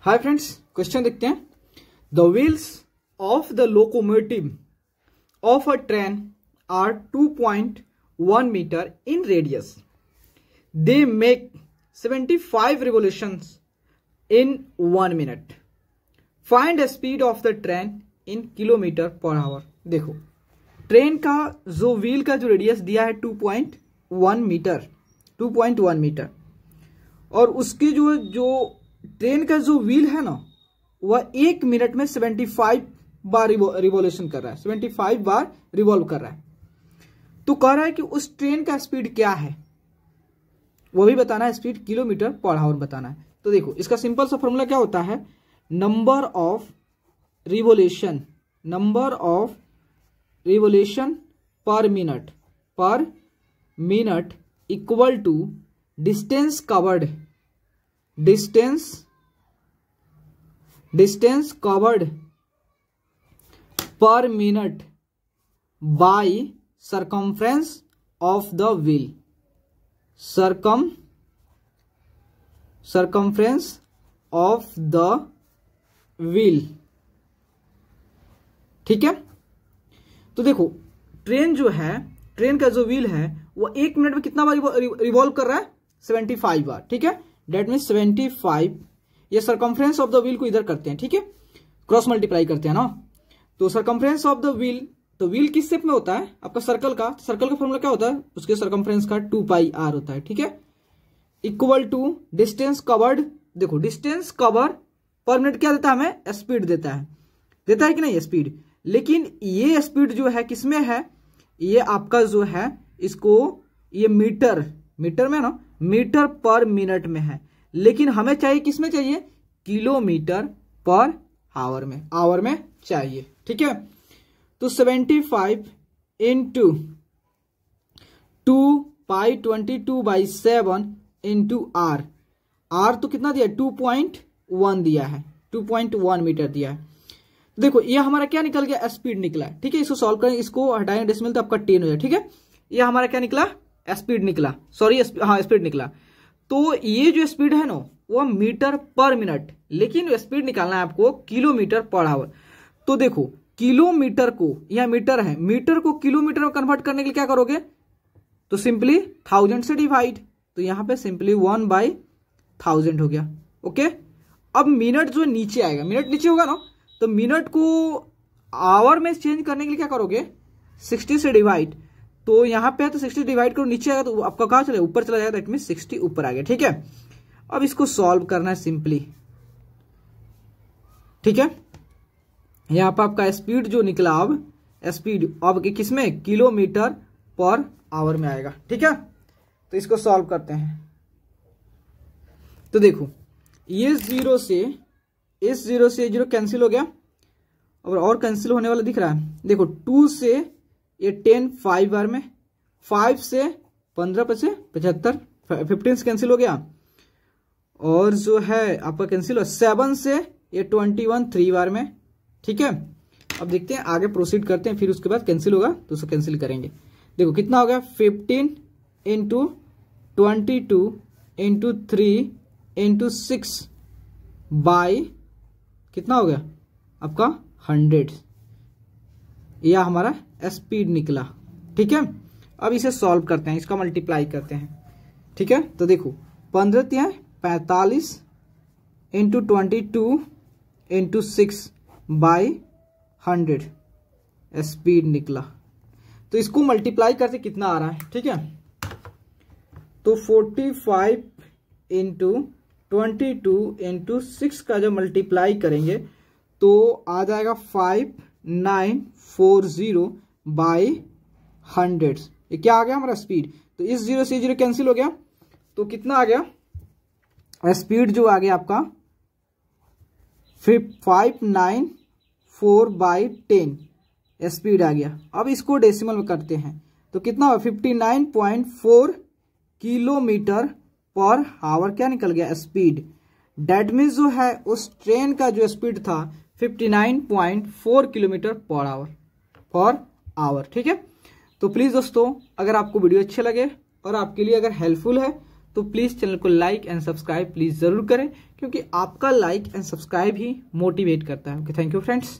hi friends question देखते हैं the wheels of the locomotive of a train are 2.1 metre in radius they make 75 revolution in one minute find speed of the train in kilometre per hour देखो train का जो wheel का जो radius दिया है 2.1 metre 2.1 metre और उसकी जो जो ट्रेन का जो व्हील है ना वह एक मिनट में सेवेंटी फाइव बार रिवोल्यूशन कर रहा है सेवेंटी फाइव बार रिवॉल्व कर रहा है तो कह रहा है कि उस ट्रेन का स्पीड क्या है वह भी बताना है स्पीड किलोमीटर पर आवर बताना है तो देखो इसका सिंपल सा फॉर्मूला क्या होता है number of revolution number of revolution per minute per minute equal to distance covered distance distance covered per minute by circumference of the wheel circum circumference of the wheel ठीक है तो देखो train जो है train का जो wheel है वो एक मिनट में कितना बार रिवॉल्व कर रहा है सेवेंटी फाइव बार ठीक है डेट मीन सेवेंटी फाइव ये सरकमफ्रेंस ऑफ द व्हील को इधर करते हैं ठीक है क्रॉस मल्टीप्लाई करते हैं ना तो सरकमफ्रेंस ऑफ द व्हील तो व्हील किस शेप में होता है आपका सर्कल का सर्कल तो का फॉर्मूला क्या होता है उसके सरकमफ्रेंस का टू पाई आर होता है ठीक है इक्वल टू डिस्टेंस कवर्ड देखो डिस्टेंस कवर पर मिनट क्या देता है हमें स्पीड देता है देता है कि नहीं स्पीड लेकिन ये स्पीड जो है किसमें है ये आपका जो है इसको ये मीटर मीटर में ना मीटर पर मिनट में है लेकिन हमें चाहिए किस में चाहिए किलोमीटर पर आवर में आवर में चाहिए ठीक है तो seventy five into two pi twenty two by seven into R R तो कितना दिया टू पॉइंट वन दिया है टू पॉइंट वन मीटर दिया है देखो ये हमारा क्या निकल गया स्पीड निकला ठीक है इसको सॉल्व करें इसको हटाएंगे डिसमिल तो आपका टेन हो जाए ठीक है ये हमारा क्या निकला स्पीड निकला सॉरी हाँ स्पीड निकला तो ये जो स्पीड है ना वो मीटर पर मिनट लेकिन स्पीड निकालना है आपको किलोमीटर पर आवर तो देखो किलोमीटर को या मीटर है मीटर को किलोमीटर में कन्वर्ट करने के लिए क्या करोगे तो सिंपली थाउजेंड से डिवाइड तो यहां पे सिंपली वन बाई थाउजेंड हो गया ओके अब मिनट जो नीचे आएगा मिनट नीचे होगा ना तो मिनट को आवर में चेंज करने के लिए क्या करोगे सिक्सटी से डिवाइड तो यहाँ पे है तो सिक्सटी डिवाइड करो नीचे आएगा तो आपका कहा चले ऊपर चला जाएगा दैट मीन सिक्सटी ऊपर आ गया ठीक है अब इसको सॉल्व करना है सिंपली ठीक है यहाँ पर आपका स्पीड जो निकला अब स्पीड अब किसमें किलोमीटर पर आवर में आएगा ठीक है तो इसको सॉल्व करते हैं तो देखो ये जीरो से इस जीरो से जीरो कैंसिल हो गया और और कैंसिल होने वाला दिख रहा है देखो टू से ये टेन फाइव बार में फाइव से पंद्रह पचे पचहत्तर फिफ्टीन से कैंसिल हो गया और जो है आपका कैंसिल हो सेवन से ये ट्वेंटी वन थ्री बार में ठीक है अब देखते हैं आगे प्रोसीड करते हैं फिर उसके बाद कैंसिल होगा तो उसको कैंसिल करेंगे देखो कितना हो गया fifteen into twenty two into three into six by कितना हो गया आपका हंड्रेड यह हमारा स्पीड निकला ठीक है अब इसे सॉल्व करते हैं इसका मल्टीप्लाई करते हैं ठीक है तो देखो पंद्रह त्याँ पैंतालीस into twenty two into six by hundred speed निकला तो इसको मल्टीप्लाई करके कितना आ रहा है ठीक है तो forty five into twenty two into six का जब मल्टीप्लाई करेंगे तो आ जाएगा five nine four zero by hundred ये क्या आ गया हमारा स्पीड तो इस जीरो से जीरो कैंसिल हो गया तो कितना आ गया स्पीड जो आ गया आपका five nine four by ten speed आ गया अब इसको डेसिमल में करते हैं तो कितना fifty nine point four kilometre per hour क्या निकल गया स्पीड डेट मीन जो है उस ट्रेन का जो स्पीड था 59.4 kilometre per hour for our ठीक है तो प्लीज़ दोस्तों अगर आपको वीडियो अच्छे लगे और आपके लिए अगर हेल्पफुल है तो प्लीज़ चैनल को लाइक एंड सब्सक्राइब प्लीज़ ज़रूर करें क्योंकि आपका लाइक एंड सब्सक्राइब ही मोटिवेट करता है ओके थैंक यू फ्रेंड्स